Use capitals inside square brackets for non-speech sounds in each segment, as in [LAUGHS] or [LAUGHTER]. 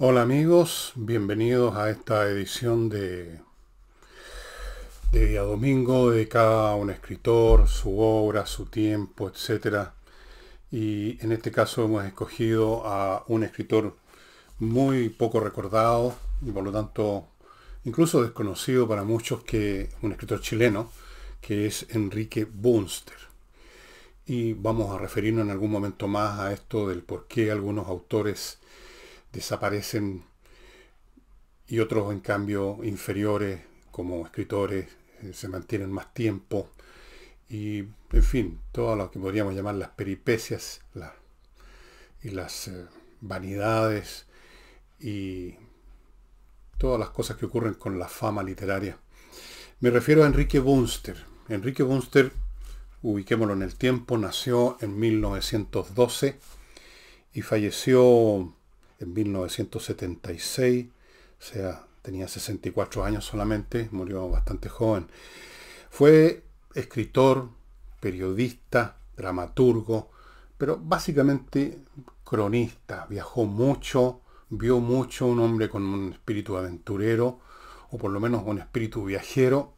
Hola amigos, bienvenidos a esta edición de, de Día Domingo dedicada a un escritor, su obra, su tiempo, etc. Y en este caso hemos escogido a un escritor muy poco recordado y por lo tanto incluso desconocido para muchos que un escritor chileno, que es Enrique Bunster. Y vamos a referirnos en algún momento más a esto del por qué algunos autores desaparecen y otros en cambio inferiores como escritores eh, se mantienen más tiempo y en fin, todo lo que podríamos llamar las peripecias y las eh, vanidades y todas las cosas que ocurren con la fama literaria. Me refiero a Enrique Bunster. Enrique Bunster, ubiquémoslo en el tiempo, nació en 1912 y falleció en 1976, o sea, tenía 64 años solamente, murió bastante joven. Fue escritor, periodista, dramaturgo, pero básicamente cronista. Viajó mucho, vio mucho, un hombre con un espíritu aventurero, o por lo menos un espíritu viajero,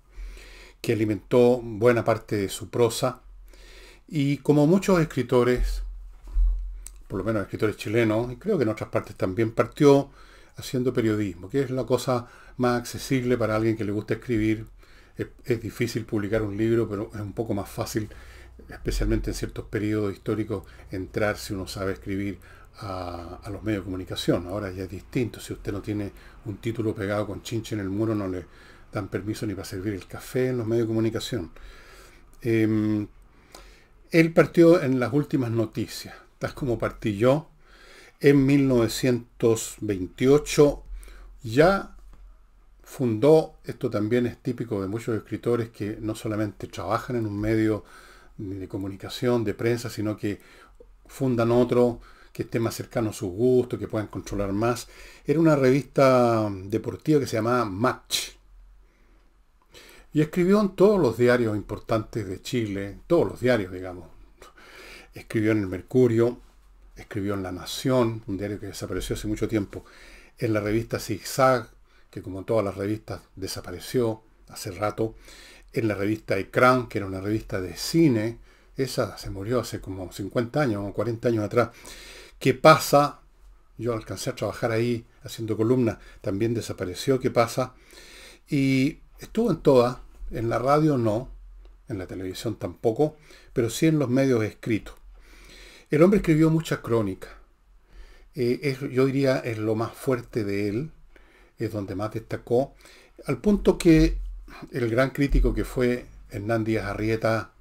que alimentó buena parte de su prosa. Y como muchos escritores, por lo menos escritores chilenos, y creo que en otras partes también, partió haciendo periodismo, que es la cosa más accesible para alguien que le gusta escribir. Es, difícil publicar un libro, pero es un poco más fácil, especialmente en ciertos periodos históricos, entrar si uno sabe escribir a, los medios de comunicación. Ahora ya es distinto. Si usted no tiene un título pegado con chinche en el muro, no le dan permiso ni para servir el café en los medios de comunicación. Em, él partió en las últimas noticias. Estás como partí yo. En 1928 ya fundó, esto también es típico de muchos escritores que no solamente trabajan en un medio de comunicación, de prensa, sino que fundan otro que esté más cercano a sus gustos, que puedan controlar más. Era una revista deportiva que se llamaba Match. Y escribió en todos los diarios importantes de Chile, todos los diarios, digamos, escribió en El Mercurio, escribió en La Nación, un diario que desapareció hace mucho tiempo, en la revista Zigzag, que como todas las revistas desapareció hace rato, en la revista Ecran, que era una revista de cine, esa se murió hace como 50 años o 40 años atrás. ¿Qué pasa? Yo alcancé a trabajar ahí haciendo columnas, también desapareció, ¿qué pasa? Y estuvo en todas, en la radio no, en la televisión tampoco, pero sí en los medios escritos. El hombre escribió mucha crónica. Eh, yo diría es lo más fuerte de él, es donde más destacó, al punto que el gran crítico que fue Hernán Díaz Arrieta,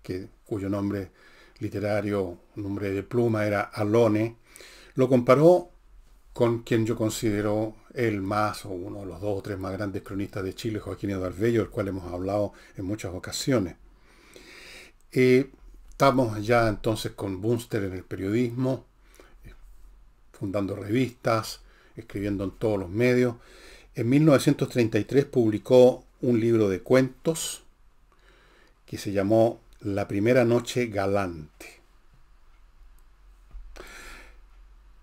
cuyo nombre literario, nombre de pluma era Alone, lo comparó con quien yo considero el más o uno de los dos o tres más grandes cronistas de Chile, Joaquín Eduardo Bello, del cual hemos hablado en muchas ocasiones. Eh, Estamos ya entonces con Bunster en el periodismo, eh, fundando revistas, escribiendo en todos los medios. En 1933 publicó un libro de cuentos que se llamó La primera noche galante.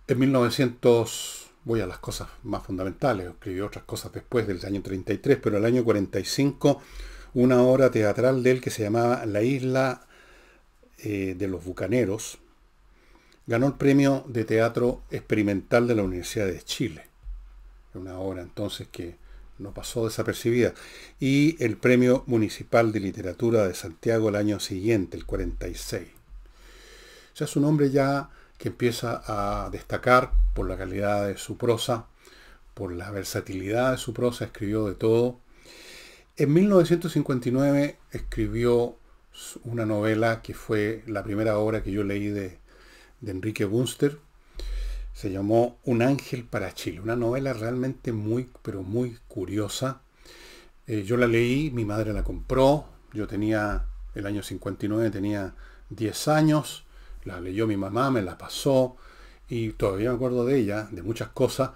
En 1900, voy a las cosas más fundamentales, escribió otras cosas después del año 33, pero el año 45, una obra teatral de él que se llamaba La isla eh, de los Bucaneros, ganó el premio de teatro experimental de la Universidad de Chile. Una obra entonces que no pasó desapercibida. Y el premio municipal de literatura de Santiago el año siguiente, el 46. O sea, es un hombre ya que empieza a destacar por la calidad de su prosa, por la versatilidad de su prosa, escribió de todo. En 1959 escribió una novela que fue la primera obra que yo leí de, Enrique Bunster. Se llamó Un ángel para Chile, una novela realmente muy, pero muy curiosa. Eh, yo la leí, mi madre la compró, yo tenía, el año 59 tenía 10 años, la leyó mi mamá, me la pasó y todavía me acuerdo de ella, de muchas cosas.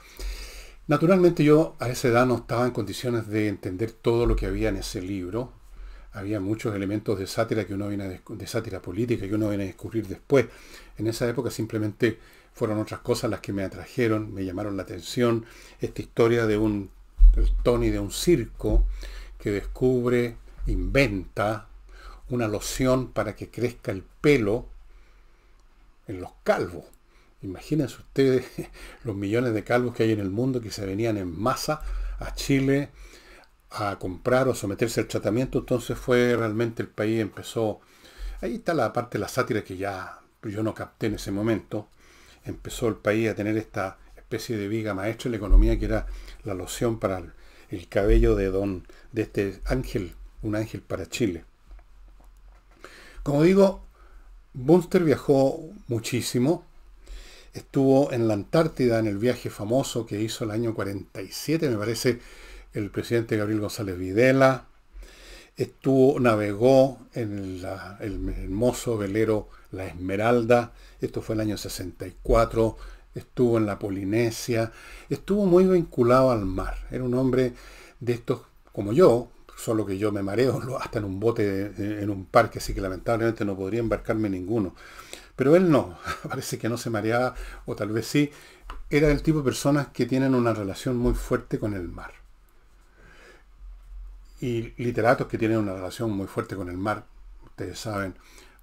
Naturalmente yo a esa edad no estaba en condiciones de entender todo lo que había en ese libro, había muchos elementos de sátira que uno viene de sátira política que uno viene a descubrir después. En esa época simplemente fueron otras cosas las que me atrajeron, me llamaron la atención. Esta historia de un Tony de un circo que descubre, inventa una loción para que crezca el pelo en los calvos. Imagínense ustedes [LAUGHS] los millones de calvos que hay en el mundo que se venían en masa a Chile a comprar o someterse al tratamiento, entonces fue realmente el país empezó, ahí está la parte de la sátira que ya yo no capté en ese momento, empezó el país a tener esta especie de viga maestra en la economía que era la loción para el, cabello de don, de este ángel, un ángel para Chile. Como digo, Bunster viajó muchísimo, estuvo en la Antártida en el viaje famoso que hizo el año 47, me parece, el presidente Gabriel González Videla, estuvo, navegó en el hermoso velero La Esmeralda, esto fue el año 64, estuvo en la Polinesia, estuvo muy vinculado al mar, era un hombre de estos como yo, solo que yo me mareo [LAUGHS] hasta en un bote, en un parque, así que lamentablemente no podría embarcarme ninguno. Pero él no, [LAUGHS] parece que no se mareaba, o tal vez sí, era el tipo de personas que tienen una relación muy fuerte con el mar y literatos que tienen una relación muy fuerte con el mar. Ustedes saben,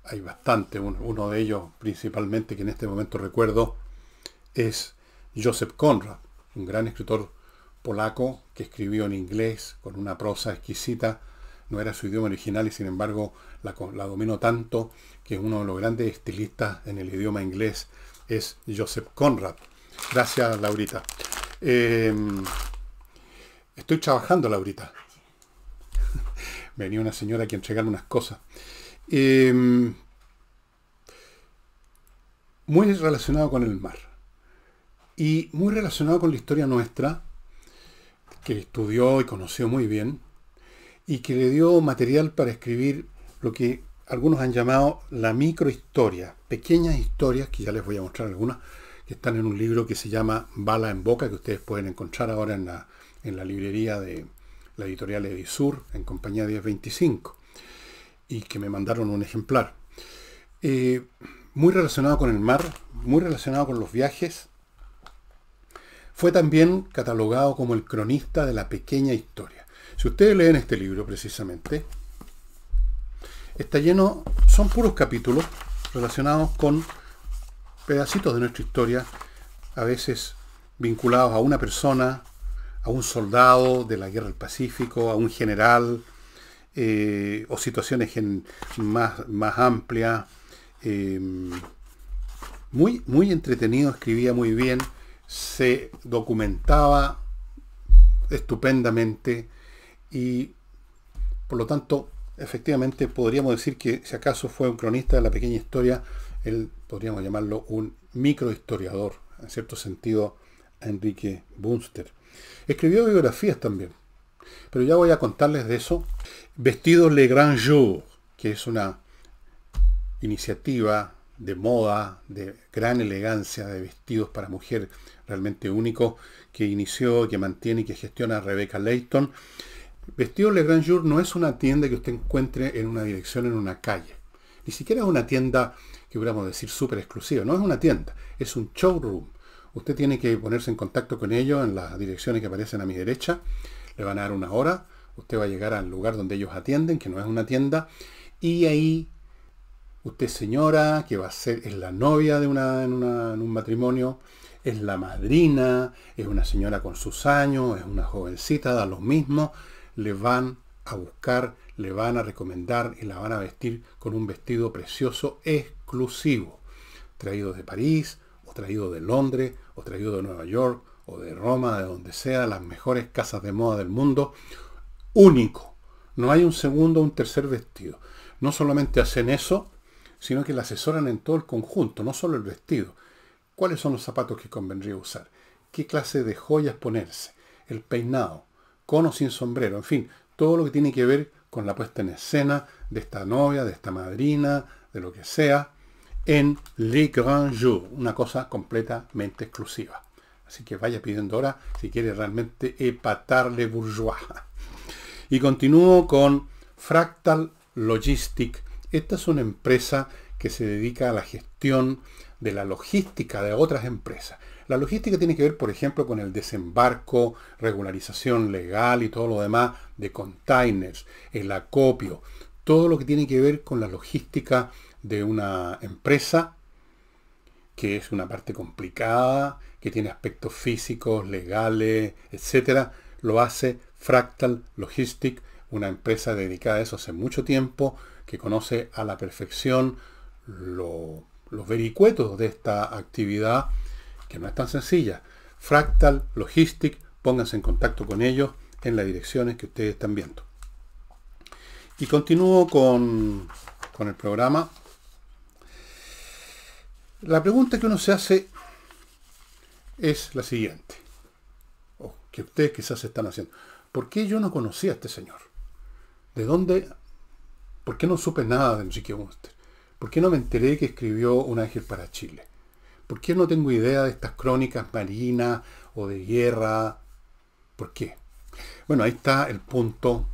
hay bastante. Uno, de ellos, principalmente, que en este momento recuerdo, es Joseph Conrad, un gran escritor polaco que escribió en inglés con una prosa exquisita. No era su idioma original y sin embargo la, la dominó tanto que uno de los grandes estilistas en el idioma inglés es Joseph Conrad. Gracias, Laurita. Em, estoy trabajando, Laurita. Venía una señora aquí a unas cosas. Em, muy relacionado con el mar. Y muy relacionado con la historia nuestra, que estudió y conoció muy bien, y que le dio material para escribir lo que algunos han llamado la microhistoria, pequeñas historias, que ya les voy a mostrar algunas, que están en un libro que se llama Bala en Boca, que ustedes pueden encontrar ahora en la, en la librería de, la editorial Edisur, en compañía 1025, y que me mandaron un ejemplar. Eh, muy relacionado con el mar, muy relacionado con los viajes. Fue también catalogado como el cronista de la pequeña historia. Si ustedes leen este libro precisamente, está lleno, son puros capítulos relacionados con pedacitos de nuestra historia, a veces vinculados a una persona, a un soldado de la guerra del Pacífico, a un general, eh, o situaciones más, más amplias. Em, muy, muy entretenido, escribía muy bien, se documentaba estupendamente y por lo tanto efectivamente podríamos decir que si acaso fue un cronista de la pequeña historia, él podríamos llamarlo un microhistoriador, en cierto sentido, Enrique Bunster. Escribió biografías también, pero ya voy a contarles de eso. Vestidos Le Grand Jour, que es una iniciativa de moda, de gran elegancia, de vestidos para mujer realmente único, que inició, que mantiene y que gestiona Rebecca Leighton. Vestidos Le Grand Jour no es una tienda que usted encuentre en una dirección, en una calle. Ni siquiera es una tienda que podríamos decir súper exclusiva. No es una tienda, es un showroom. Usted tiene que ponerse en contacto con ellos en las direcciones que aparecen a mi derecha. Le van a dar una hora. Usted va a llegar al lugar donde ellos atienden, que no es una tienda. Y ahí usted señora, que va a ser, es la novia de una, en, un matrimonio, es la madrina, es una señora con sus años, es una jovencita, da lo mismo, le van a buscar, le van a recomendar y la van a vestir con un vestido precioso exclusivo, traído de París, traído de Londres, o traído de Nueva York, o de Roma, de donde sea, las mejores casas de moda del mundo. Único. No hay un segundo o un tercer vestido. No solamente hacen eso, sino que le asesoran en todo el conjunto, no solo el vestido. ¿Cuáles son los zapatos que convendría usar? ¿Qué clase de joyas ponerse? El peinado, con o sin sombrero, en fin, todo lo que tiene que ver con la puesta en escena de esta novia, de esta madrina, de lo que sea, en Le Grand Jour, una cosa completamente exclusiva. Así que vaya pidiendo ahora si quiere realmente epatar bourgeois. [LAUGHS] Y continúo con Fractal Logistic. Esta es una empresa que se dedica a la gestión de la logística de otras empresas. La logística tiene que ver, por ejemplo, con el desembarco, regularización legal y todo lo demás de containers, el acopio, todo lo que tiene que ver con la logística de una empresa, que es una parte complicada, que tiene aspectos físicos, legales, etcétera Lo hace Fractal Logistic, una empresa dedicada a eso hace mucho tiempo, que conoce a la perfección los vericuetos de esta actividad, que no es tan sencilla. Fractal Logistic, pónganse en contacto con ellos en las direcciones que ustedes están viendo. Y continúo con, con el programa. La pregunta que uno se hace es la siguiente, o que ustedes quizás están haciendo. ¿Por qué yo no conocía a este señor? ¿De dónde? ¿Por qué no supe nada de Enrique Munster? ¿Por qué no me enteré que escribió Un Ángel para Chile? ¿Por qué no tengo idea de estas crónicas marinas o de guerra? ¿Por qué? Bueno, ahí está el punto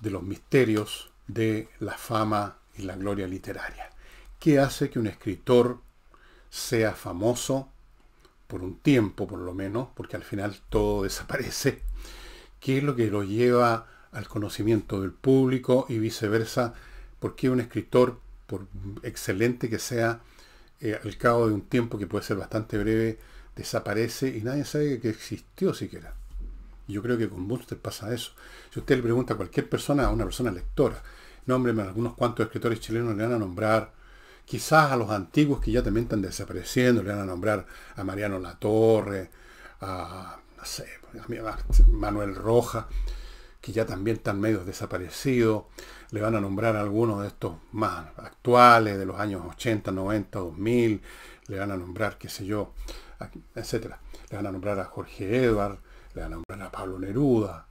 de los misterios de la fama y la gloria literaria. ¿Qué hace que un escritor sea famoso por un tiempo por lo menos, porque al final todo [LAUGHS] desaparece? ¿Qué es lo que lo lleva al conocimiento del público y viceversa? ¿Por qué un escritor, por excelente que sea, eh, al cabo de un tiempo que puede ser bastante breve, desaparece y nadie sabe que existió siquiera? Yo creo que con Munster pasa eso. Si usted le pregunta a cualquier persona, a una persona lectora, nómbreme algunos cuantos escritores chilenos le van a nombrar quizás a los antiguos que ya también están desapareciendo, le van a nombrar a Mariano Latorre, a, a Manuel Roja, que ya también están medio desaparecidos, le van a nombrar a algunos de estos más actuales, de los años 80, 90, 2000, le van a nombrar, qué sé yo, etcétera. Le van a nombrar a Jorge Edward, le van a nombrar a Pablo Neruda.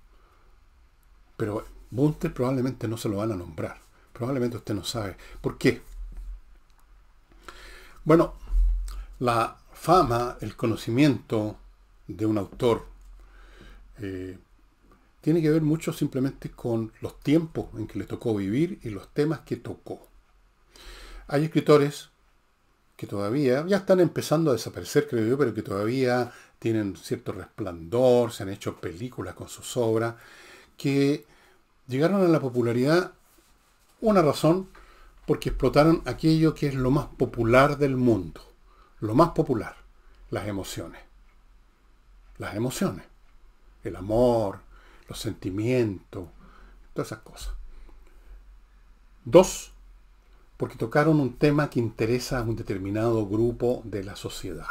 Pero Bunter probablemente no se lo van a nombrar. Probablemente usted no sabe. ¿Por qué? Bueno, la fama, el conocimiento de un autor eh, tiene que ver mucho simplemente con los tiempos en que le tocó vivir y los temas que tocó. Hay escritores que todavía, ya están empezando a desaparecer, creo yo, pero que todavía tienen cierto resplandor, se han hecho películas con sus obras, que llegaron a la popularidad, una razón porque explotaron aquello que es lo más popular del mundo, lo más popular, las emociones. Las emociones, el amor, los sentimientos, todas esas cosas. Dos, porque tocaron un tema que interesa a un determinado grupo de la sociedad.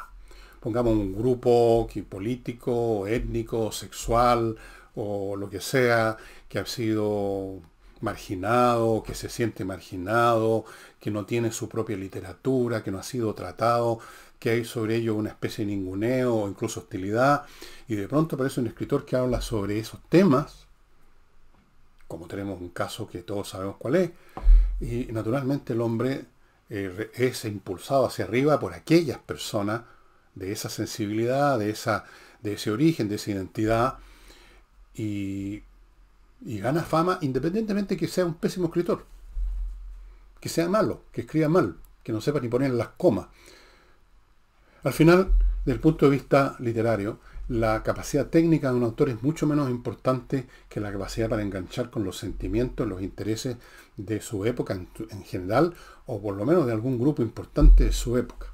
Pongamos un grupo político, étnico, sexual o lo que sea, que ha sido marginado, que se siente marginado, que no tiene su propia literatura, que no ha sido tratado, que hay sobre ello una especie de ninguneo o incluso hostilidad, y de pronto aparece un escritor que habla sobre esos temas, como tenemos un caso que todos sabemos cuál es, y naturalmente el hombre eh, es impulsado hacia arriba por aquellas personas de esa sensibilidad, de, esa, de ese origen, de esa identidad, y y gana fama independientemente que sea un pésimo escritor, que sea malo, que escriba mal, que no sepa ni poner las comas. Al final, desde el punto de vista literario, la capacidad técnica de un autor es mucho menos importante que la capacidad para enganchar con los sentimientos, los intereses de su época en, general, o por lo menos de algún grupo importante de su época.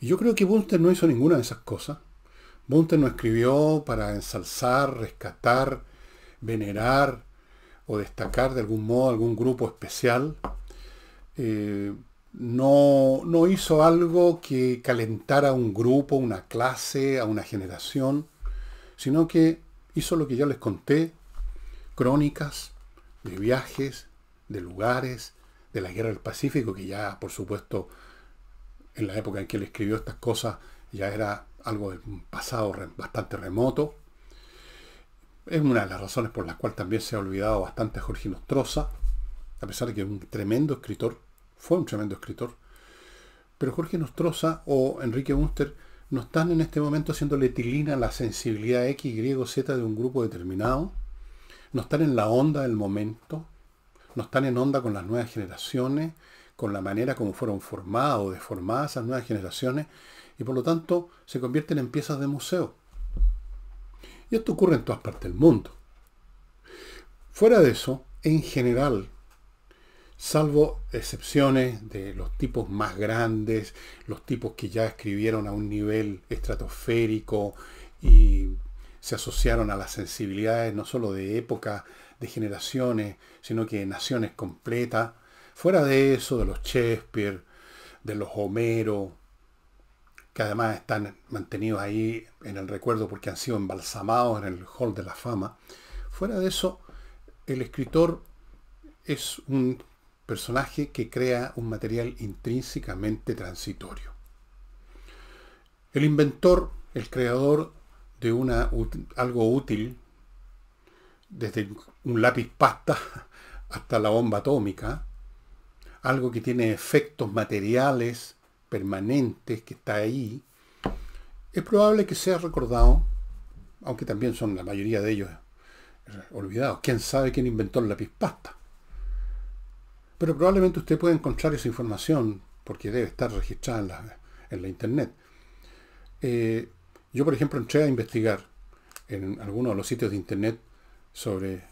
Y yo creo que Bunter no hizo ninguna de esas cosas. Bunter no escribió para ensalzar, rescatar, venerar o destacar de algún modo algún grupo especial, eh, no, hizo algo que calentara a un grupo, una clase, a una generación, sino que hizo lo que ya les conté, crónicas de viajes, de lugares, de la guerra del Pacífico, que ya por supuesto en la época en que él escribió estas cosas ya era algo del pasado bastante remoto. Es una de las razones por las cuales también se ha olvidado bastante Jorge Nostroza, a pesar de que es un tremendo escritor, fue un tremendo escritor. Pero Jorge Nostroza o Enrique Munster no están en este momento siendo letilina a la sensibilidad X, Y, Z de un grupo determinado. No están en la onda del momento. No están en onda con las nuevas generaciones, con la manera como fueron formadas o deformadas esas nuevas generaciones. Y por lo tanto se convierten en piezas de museo. Y esto ocurre en todas partes del mundo. Fuera de eso, en general, salvo excepciones de los tipos más grandes, los tipos que ya escribieron a un nivel estratosférico y se asociaron a las sensibilidades no solo de época, de generaciones, sino que de naciones completas. Fuera de eso, de los Shakespeare, de los Homero, que además están mantenidos ahí en el recuerdo porque han sido embalsamados en el Hall de la Fama. Fuera de eso, el escritor es un personaje que crea un material intrínsecamente transitorio. El inventor, el creador de una, algo útil, desde un lápiz pasta [LAUGHS] hasta la bomba atómica, algo que tiene efectos materiales, permanentes que está ahí, es probable que sea recordado, aunque también son la mayoría de ellos olvidados. ¿Quién sabe quién inventó el lápiz pasta? Pero probablemente usted puede encontrar esa información porque debe estar registrada en la, internet. Eh, yo, por ejemplo, entré a investigar en algunos de los sitios de internet sobre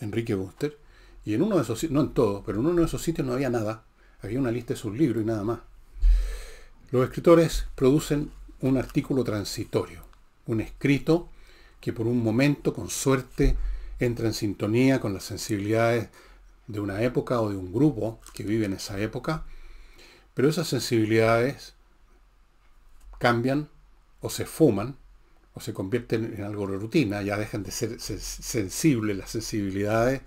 Enrique Buster y en uno de esos no en todos, pero en uno de esos sitios no había nada. Había una lista de sus libros y nada más. Los escritores producen un artículo transitorio, un escrito que por un momento, con suerte, entra en sintonía con las sensibilidades de una época o de un grupo que vive en esa época, pero esas sensibilidades cambian o se fuman o se convierten en algo de rutina, ya dejan de ser sensibles las sensibilidades,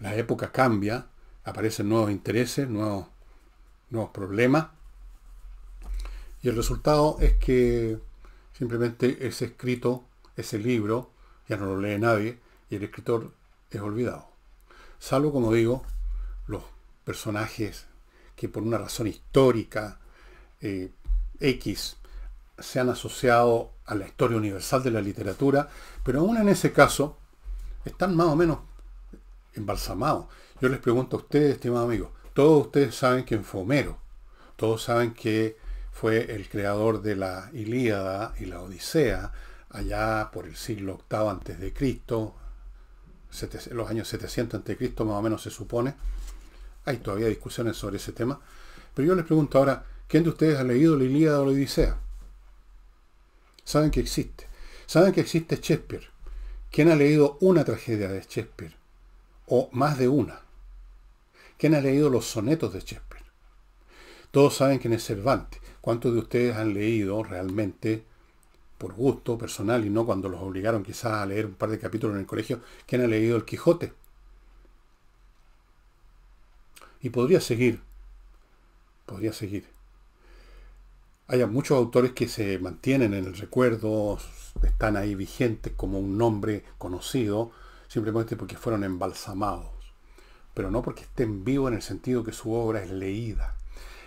la época cambia, aparecen nuevos intereses, nuevos, nuevos problemas, y el resultado es que simplemente ese escrito, ese libro, ya no lo lee nadie y el escritor es olvidado. Salvo, como digo, los personajes que por una razón histórica eh, X se han asociado a la historia universal de la literatura, pero aún en ese caso están más o menos embalsamados. Yo les pregunto a ustedes, estimados amigos, todos ustedes saben que en Fomero, todos saben que fue el creador de la Ilíada y la Odisea, allá por el siglo VIII antes de Cristo, los años 700 antes Cristo más o menos se supone. Hay todavía discusiones sobre ese tema. Pero yo les pregunto ahora, ¿quién de ustedes ha leído la Ilíada o la Odisea? Saben que existe. Saben que existe Shakespeare. ¿Quién ha leído una tragedia de Shakespeare? O más de una. ¿Quién ha leído los sonetos de Shakespeare? Todos saben quién es Cervantes. ¿Cuántos de ustedes han leído realmente, por gusto personal y no cuando los obligaron quizás a leer un par de capítulos en el colegio, que han leído El Quijote? Y podría seguir, podría seguir. Hay muchos autores que se mantienen en el recuerdo, están ahí vigentes como un nombre conocido, simplemente porque fueron embalsamados, pero no porque estén vivos en el sentido que su obra es leída.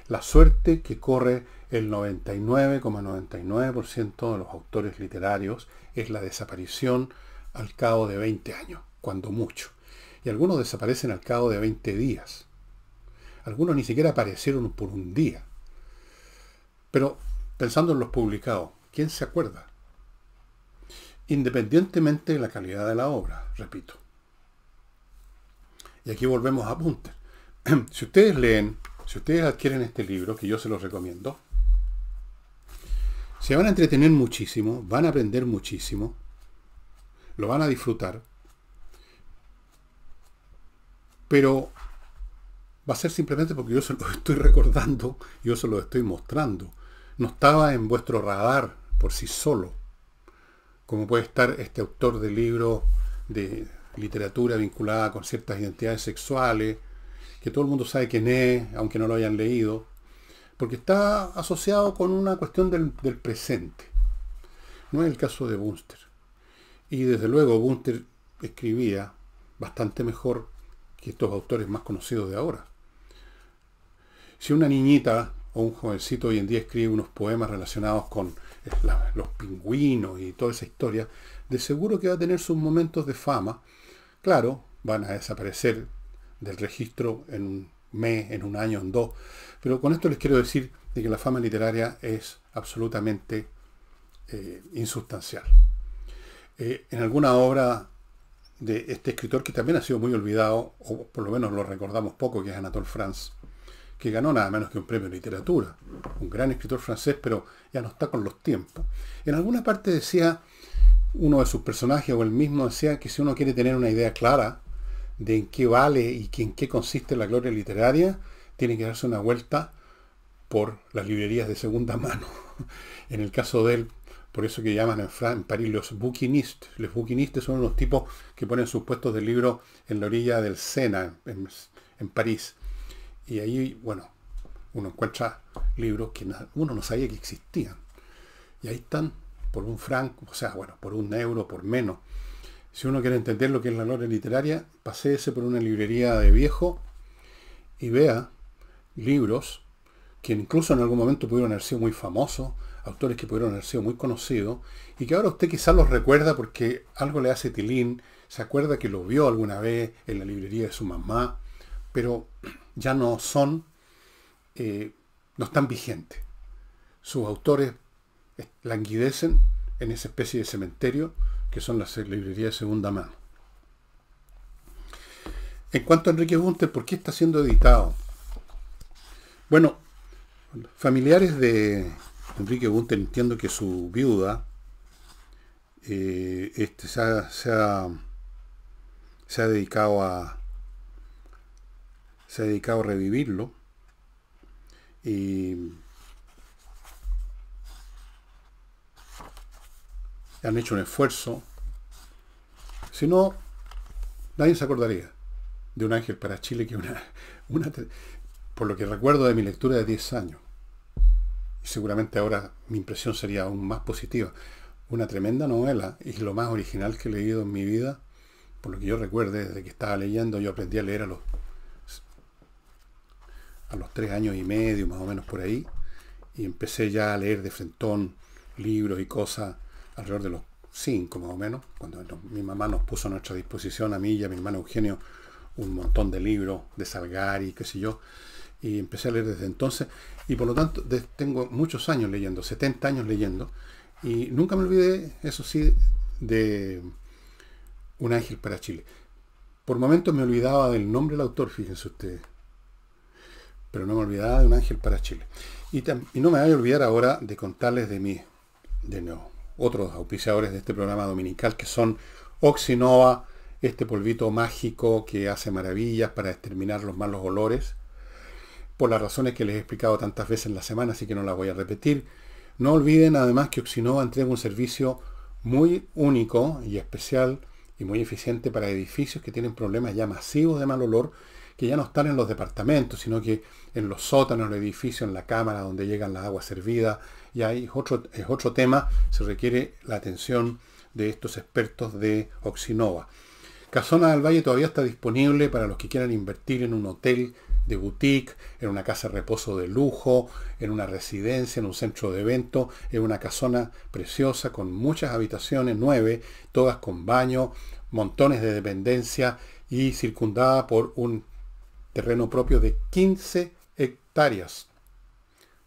La suerte que corre el 99,99% de los autores literarios es la desaparición al cabo de 20 años, cuando mucho. Y algunos desaparecen al cabo de 20 días. Algunos ni siquiera aparecieron por un día. Pero pensando en los publicados, ¿quién se acuerda? Independientemente de la calidad de la obra, repito. Y aquí volvemos a Punter. [CLEARS THROAT] Si ustedes leen, si ustedes adquieren este libro, que yo se los recomiendo, se van a entretener muchísimo, van a aprender muchísimo, lo van a disfrutar, pero va a ser simplemente porque yo se lo [LAUGHS] estoy recordando, yo se lo estoy mostrando. No estaba en vuestro radar por sí solo, como puede estar este autor de libros de literatura vinculada con ciertas identidades sexuales, que todo el mundo sabe quién es, aunque no lo hayan leído, porque está asociado con una cuestión del, presente. No es el caso de Bunster. Y desde luego Bunster escribía bastante mejor que estos autores más conocidos de ahora. Si una niñita o un jovencito hoy en día escribe unos poemas relacionados con eh, los pingüinos y toda esa historia, de seguro que va a tener sus momentos de fama. Claro, van a desaparecer del registro en un mes, en un año, en dos. Pero con esto les quiero decir de que la fama literaria es absolutamente eh, insustancial. Eh, en alguna obra de este escritor que también ha sido muy olvidado, o por lo menos lo recordamos poco, que es Anatole Franz, que ganó nada menos que un premio de literatura, un gran escritor francés, pero ya no está con los tiempos. En alguna parte decía, uno de sus personajes o el mismo decía que si uno quiere tener una idea clara de en qué vale y en qué consiste la gloria literaria, tiene que darse una vuelta por las librerías de segunda [LAUGHS] mano. en el caso de él, por eso que llaman en, París los bouquinistes. Los bouquinistes son unos tipos que ponen sus puestos de libro en la orilla del Sena, en, París. Y ahí, bueno, uno encuentra libros que uno no sabía que existían. Y ahí están, por un franco, o sea, bueno, por un euro, por menos. Si uno quiere entender lo que es la lore literaria, paséese por una librería de viejo y vea libros que incluso en algún momento pudieron haber sido muy famosos, autores que pudieron haber sido muy conocidos, y que ahora usted quizás los recuerda porque algo le hace tilín, se acuerda que lo vio alguna vez en la librería de su mamá, pero ya no son, eh, no están vigentes. Sus autores languidecen en esa especie de cementerio, que son las librerías de segunda mano. En cuanto a Enrique Gunther, ¿por qué está siendo editado? Bueno, familiares de Enrique Gunther, entiendo que su viuda eh, este, se ha, se ha dedicado a se ha dedicado a revivirlo y han hecho un esfuerzo. Si no, nadie se acordaría de un ángel para Chile que una, [LAUGHS] por lo que recuerdo de mi lectura de 10 años. Y seguramente ahora mi impresión sería aún más positiva. Una tremenda novela y lo más original que he leído en mi vida, por lo que yo recuerde, desde que estaba leyendo, yo aprendí a leer a los a los tres años y medio, más o menos por ahí, y empecé ya a leer de frentón libros y cosas alrededor de los 5 más o menos, cuando mi mamá nos puso a nuestra disposición, a mí y a mi hermano Eugenio, un montón de libros de Salgari, qué sé yo, y empecé a leer desde entonces, y por lo tanto tengo muchos años leyendo, 70 años leyendo, y nunca me olvidé, eso sí, de Un Ángel para Chile. Por momentos me olvidaba del nombre del autor, fíjense ustedes, pero no me olvidaba de Un Ángel para Chile. Y, y no me voy a olvidar ahora de contarles de mí, de nuevo otros auspiciadores de este programa dominical que son Oxinova, este polvito mágico que hace maravillas para exterminar los malos olores, por las razones que les he explicado tantas veces en la semana, así que no las voy a repetir. No olviden además que Oxinova entrega un servicio muy único y especial y muy eficiente para edificios que tienen problemas ya masivos de mal olor, que ya no están en los departamentos, sino que en los sótanos del edificio, en la cámara donde llegan las aguas servidas, y hay otro, es otro tema, se requiere la atención de estos expertos de Oxinova. Casona del Valle todavía está disponible para los que quieran invertir en un hotel de boutique, en una casa de reposo de lujo, en una residencia, en un centro de evento, en una casona preciosa con muchas habitaciones, nueve, todas con baño, montones de dependencia y circundada por un terreno propio de 15 hectáreas.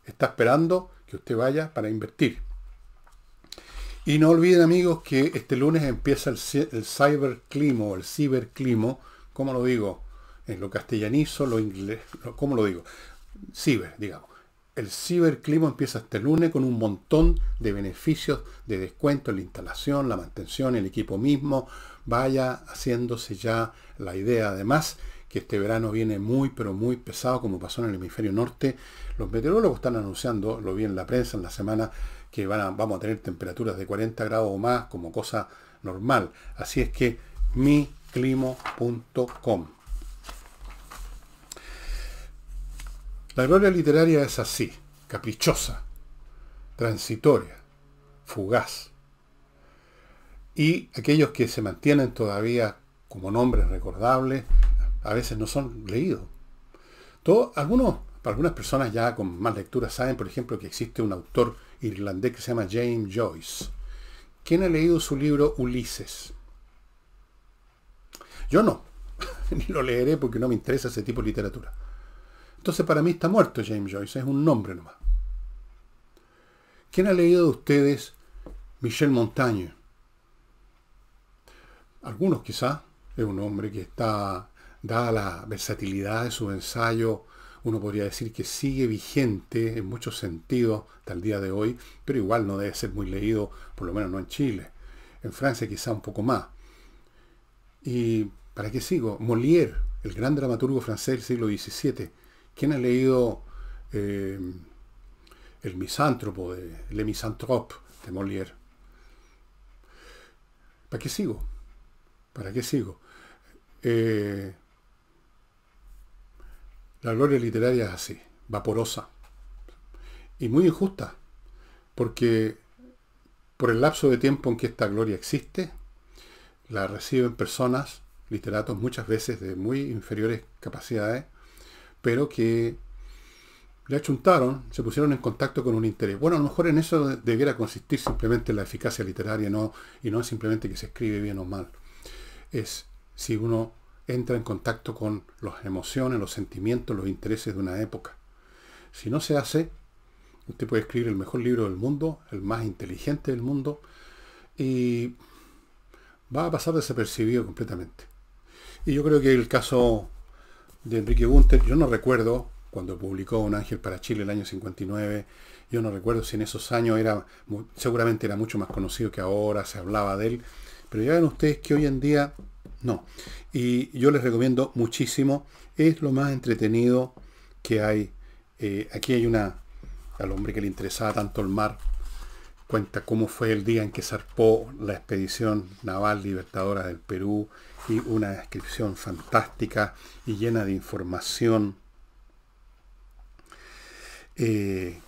Está esperando que usted vaya para invertir. Y no olviden amigos que este lunes empieza el, el cyberclimo, el ciberclimo, ¿cómo lo digo? En lo castellanizo, lo inglés, como ¿cómo lo digo? Ciber, digamos. El ciberclimo empieza este lunes con un montón de beneficios, de descuento en la instalación, la mantención, el equipo mismo. Vaya haciéndose ya la idea. Además, que este verano viene muy, pero muy pesado, como pasó en el hemisferio norte. Los meteorólogos están anunciando, lo vi en la prensa en la semana, que vamos a tener temperaturas de 40 grados o más como cosa normal. Así es que miclimo.com. La gloria literaria es así, caprichosa, transitoria, fugaz. Y aquellos que se mantienen todavía como nombres recordables a veces no son leídos. Todo, algunos, algunas personas ya con más lectura saben, por ejemplo, que existe un autor irlandés que se llama James Joyce. ¿Quién ha leído su libro Ulises? Yo no, [LAUGHS] ni lo leeré porque no me interesa ese tipo de literatura. Entonces para mí está muerto James Joyce, es un nombre nomás. ¿Quién ha leído de ustedes Michel Montaigne? Algunos quizás, es un hombre que está dada la versatilidad de su ensayo, uno podría decir que sigue vigente en muchos sentidos hasta el día de hoy, pero igual no debe ser muy leído, por lo menos no en Chile. En Francia quizá un poco más. ¿Y para qué sigo? Molière, el gran dramaturgo francés del siglo XVII. ¿Quién ha leído eh, El misántropo, de, Le misanthrope de Molière? ¿Para qué sigo? ¿Para qué sigo? Eh, la gloria literaria es así, vaporosa y muy injusta, porque por el lapso de tiempo en que esta gloria existe, la reciben personas, literatos muchas veces de muy inferiores capacidades, pero que le achuntaron, se pusieron en contacto con un interés. Bueno, a lo mejor en eso debiera consistir simplemente la eficacia literaria no, y no simplemente que se escribe bien o mal. Es si uno entra en contacto con las emociones, los sentimientos, los intereses de una época. Si no se hace, usted puede escribir el mejor libro del mundo, el más inteligente del mundo, y va a pasar desapercibido completamente. Y yo creo que el caso de Enrique Gunther, yo no recuerdo cuando publicó Un Ángel para Chile el año 59, yo no recuerdo si en esos años era, seguramente era mucho más conocido que ahora, se hablaba de él, pero ya ven ustedes que hoy en día no. Y yo les recomiendo muchísimo. Es lo más entretenido que hay. Eh, aquí hay una... Al hombre que le interesaba tanto el mar, cuenta cómo fue el día en que zarpó la expedición naval libertadora del Perú y una descripción fantástica y llena de información. Eh,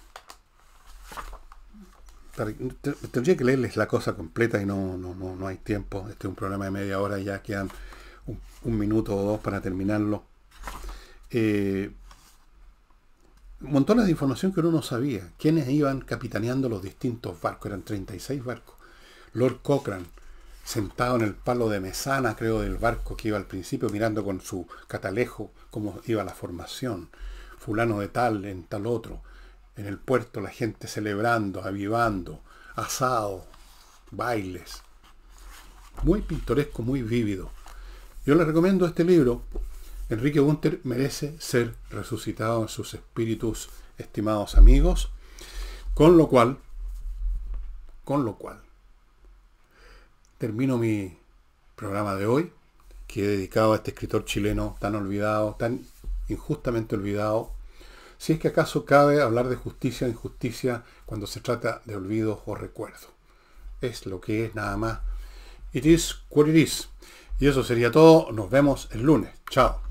tendría que leerles la cosa completa y no, hay tiempo. Este es un programa de media hora ya quedan un, minuto o dos para terminarlo. Eh, montones de información que uno no sabía. ¿Quiénes iban capitaneando los distintos barcos? Eran 36 barcos. Lord Cochrane, sentado en el palo de mesana, creo, del barco que iba al principio, mirando con su catalejo cómo iba la formación. Fulano de tal, en tal otro en el puerto la gente celebrando, avivando, asado, bailes. Muy pintoresco, muy vívido. Yo les recomiendo este libro. Enrique Gunter merece ser resucitado en sus espíritus, estimados amigos. Con lo cual, con lo cual, termino mi programa de hoy, que he dedicado a este escritor chileno tan olvidado, tan injustamente olvidado, si es que acaso cabe hablar de justicia e injusticia cuando se trata de olvido o recuerdo. Es lo que es nada más. It is what it is. Y eso sería todo. Nos vemos el lunes. Chao.